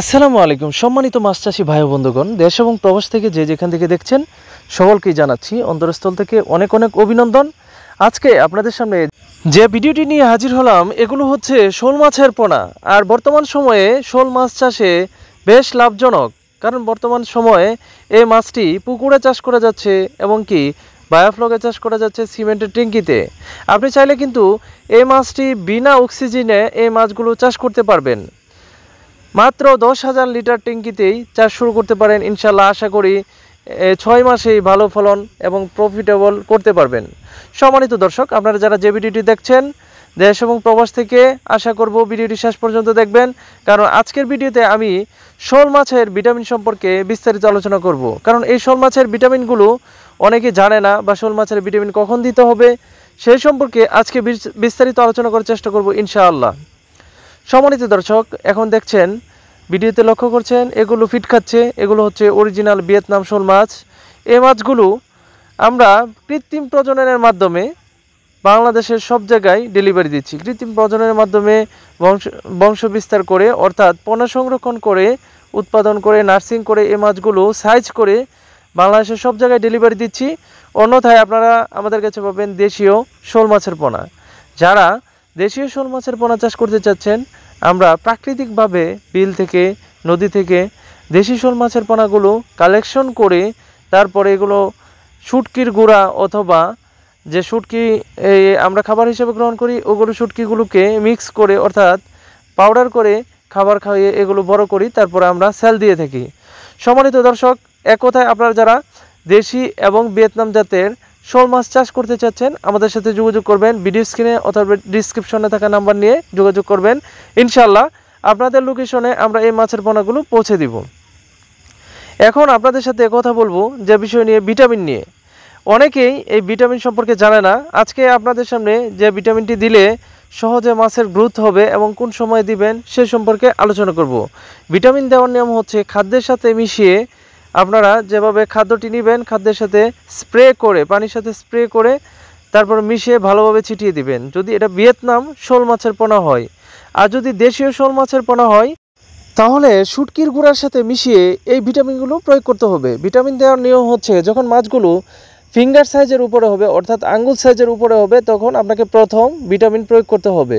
আসসালামু আলাইকুম সম্মানিত মাছ চাষি ভাই বন্ধুগণ দেশ এবং প্রবাস থেকে যে যেখান থেকে দেখছেন সকলকেই জানাচ্ছি অন্তরস্থল থেকে অনেক অনেক অভিনন্দন আজকে আপনাদের সামনে যে ভিডিওটি নিয়ে হাজির হলাম এগুলো হচ্ছে শোল মাছের পোনা আর বর্তমান সময়ে শোল মাছ চাষে বেশ লাভজনক কারণ বর্তমান সময়ে এই মাছটি পুকুরে চাষ করা যাচ্ছে এবং কি বায়োফ্লগে চাষ করা যাচ্ছে সিমেন্টের ট্যাঙ্কিতে আপনি চাইলে কিন্তু এই মাছটি বিনা অক্সিজেনে এই মাছগুলো চাষ করতে পারবেন মাত্র দশ হাজার লিটার ট্যাঙ্কিতেই চাষ শুরু করতে পারেন ইনশাল্লাহ আশা করি ছয় মাসেই ভালো ফলন এবং প্রফিটেবল করতে পারবেন সম্মানিত দর্শক আপনারা যারা যে ভিডিওটি দেখছেন দেশ এবং প্রবাস থেকে আশা করব ভিডিওটি শেষ পর্যন্ত দেখবেন কারণ আজকের ভিডিওতে আমি শোল মাছের ভিটামিন সম্পর্কে বিস্তারিত আলোচনা করব কারণ এই শোল মাছের ভিটামিনগুলো অনেকে জানে না বা শোল মাছের ভিটামিন কখন দিতে হবে সেই সম্পর্কে আজকে বিস্তারিত আলোচনা করার চেষ্টা করব ইনশাআল্লাহ সমানিত দর্শক এখন দেখছেন ভিডিওতে লক্ষ্য করছেন এগুলো ফিট খাচ্ছে এগুলো হচ্ছে অরিজিনাল ভিয়েতনাম শোল মাছ এই মাছগুলো আমরা কৃত্রিম প্রজননের মাধ্যমে বাংলাদেশের সব জায়গায় ডেলিভারি দিচ্ছি কৃত্রিম প্রজননের মাধ্যমে বংশ বিস্তার করে অর্থাৎ পণ্য সংরক্ষণ করে উৎপাদন করে নার্সিং করে এই মাছগুলো সাইজ করে বাংলাদেশের সব জায়গায় ডেলিভারি দিচ্ছি অন্যথায় আপনারা আমাদের কাছে পাবেন দেশীয় শোল মাছের পোনা যারা দেশীয় শোল মাছের পোনা চাষ করতে চাচ্ছেন আমরা প্রাকৃতিকভাবে বিল থেকে নদী থেকে দেশি শোল মাছের পোনাগুলো কালেকশন করে তারপরে এগুলো সুটকির গুঁড়া অথবা যে সুটকি আমরা খাবার হিসেবে গ্রহণ করি ওগুলো শুটকিগুলোকে মিক্স করে অর্থাৎ পাউডার করে খাবার খাইয়ে এগুলো বড় করি তারপরে আমরা সেল দিয়ে থাকি সম্মানিত দর্শক এক কথায় আপনারা যারা দেশি এবং ভিয়েতনাম জাতের শোল মাছ চাষ করতে চাচ্ছেন আমাদের সাথে যোগাযোগ করবেন ভিডিও স্ক্রিনে অথবা ডিসক্রিপশনে থাকা নাম্বার নিয়ে যোগাযোগ করবেন ইনশাল্লাহ আপনাদের লোকেশনে আমরা এই মাছের পোনাগুলো পৌঁছে দিব এখন আপনাদের সাথে কথা বলবো যে বিষয় নিয়ে ভিটামিন নিয়ে অনেকেই এই ভিটামিন সম্পর্কে জানে না আজকে আপনাদের সামনে যে ভিটামিনটি দিলে সহজে মাছের গ্রোথ হবে এবং কোন সময় দিবেন সে সম্পর্কে আলোচনা করব ভিটামিন দেওয়ার নিয়ম হচ্ছে খাদ্যের সাথে মিশিয়ে আপনারা যেভাবে খাদ্যটি নেবেন খাদ্যের সাথে স্প্রে করে পানির সাথে স্প্রে করে তারপর মিশিয়ে ভালোভাবে ছিটিয়ে দিবেন যদি এটা ভিয়েতনাম শোল মাছের পোনা হয় আর যদি দেশীয় শোল মাছের পোনা হয় তাহলে সুটকির গুঁড়ার সাথে মিশিয়ে এই ভিটামিনগুলো প্রয়োগ করতে হবে ভিটামিন দেওয়ার নিয়ম হচ্ছে যখন মাছগুলো ফিঙ্গার সাইজের উপরে হবে অর্থাৎ আঙ্গুল সাইজের উপরে হবে তখন আপনাকে প্রথম ভিটামিন প্রয়োগ করতে হবে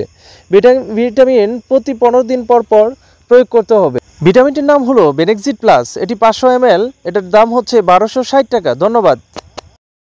ভিটামিন প্রতি পনেরো দিন পর পর প্রয়োগ করতে হবে ভিটামিনটির নাম হলো বেনেক্সিট প্লাস এটি পাঁচশো এম এটার দাম হচ্ছে বারোশো ষাট টাকা ধন্যবাদ